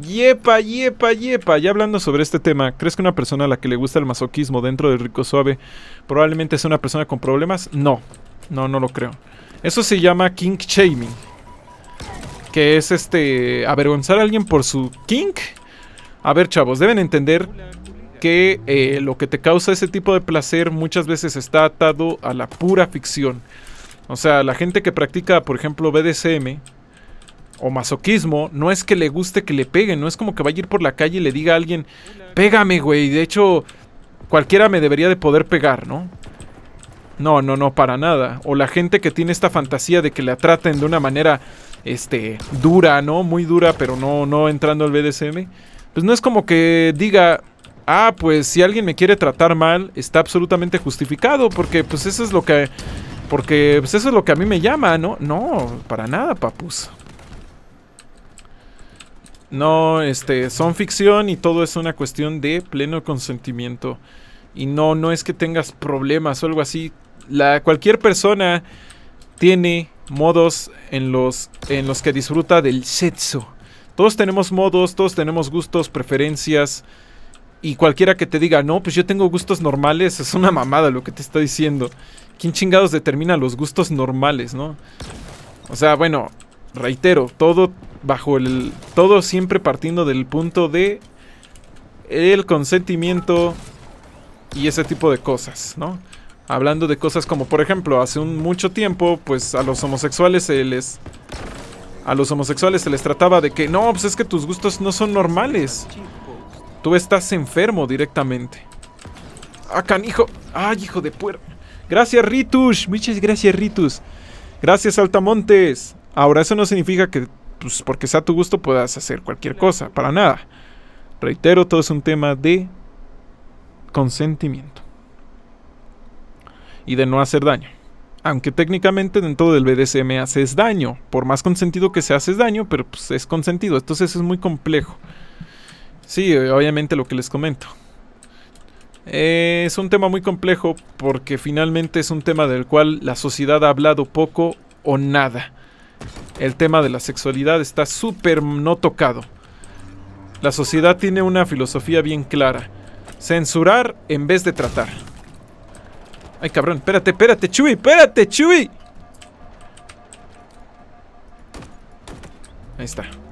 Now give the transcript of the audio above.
Yepa, yepa, yepa. Ya hablando sobre este tema, ¿crees que una persona a la que le gusta el masoquismo dentro del rico suave probablemente sea una persona con problemas? No, no, no lo creo. Eso se llama kink shaming. Que es este. avergonzar a alguien por su kink. A ver, chavos, deben entender que eh, lo que te causa ese tipo de placer muchas veces está atado a la pura ficción. O sea, la gente que practica, por ejemplo, BDSM o masoquismo no es que le guste que le peguen, no es como que vaya a ir por la calle y le diga a alguien, pégame, güey, de hecho, cualquiera me debería de poder pegar, ¿no? No, no, no, para nada. O la gente que tiene esta fantasía de que la traten de una manera, este, dura, ¿no? Muy dura, pero no, no entrando al BDSM. Pues no es como que diga, ah, pues si alguien me quiere tratar mal, está absolutamente justificado, porque pues eso es lo que... Porque pues, eso es lo que a mí me llama, ¿no? No, para nada, papus. No, este, son ficción y todo es una cuestión de pleno consentimiento. Y no, no es que tengas problemas o algo así. La, cualquier persona tiene modos en los, en los que disfruta del sexo. Todos tenemos modos, todos tenemos gustos, preferencias. Y cualquiera que te diga, no, pues yo tengo gustos normales, es una mamada lo que te está diciendo. ¿Quién chingados determina los gustos normales, no? O sea, bueno, reitero, todo bajo el... Todo siempre partiendo del punto de... El consentimiento y ese tipo de cosas, ¿no? Hablando de cosas como, por ejemplo, hace un mucho tiempo, pues a los homosexuales se les... A los homosexuales se les trataba de que, no, pues es que tus gustos no son normales. Tú estás enfermo directamente. Ah, canijo. Ay, hijo de puer... Gracias, Ritus. Muchas gracias, Ritus. Gracias, Altamontes. Ahora, eso no significa que pues, porque sea tu gusto puedas hacer cualquier cosa, para nada. Reitero, todo es un tema de consentimiento y de no hacer daño. Aunque técnicamente dentro del BDSM haces daño, por más consentido que se haces daño, pero pues, es consentido, entonces es muy complejo. Sí, obviamente lo que les comento. es un tema muy complejo porque finalmente es un tema del cual la sociedad ha hablado poco o nada el tema de la sexualidad está súper no tocado. La sociedad tiene una filosofía bien clara. Censurar en vez de tratar. Ay, cabrón, espérate, espérate, Chuy, espérate, Chuy. Ahí está.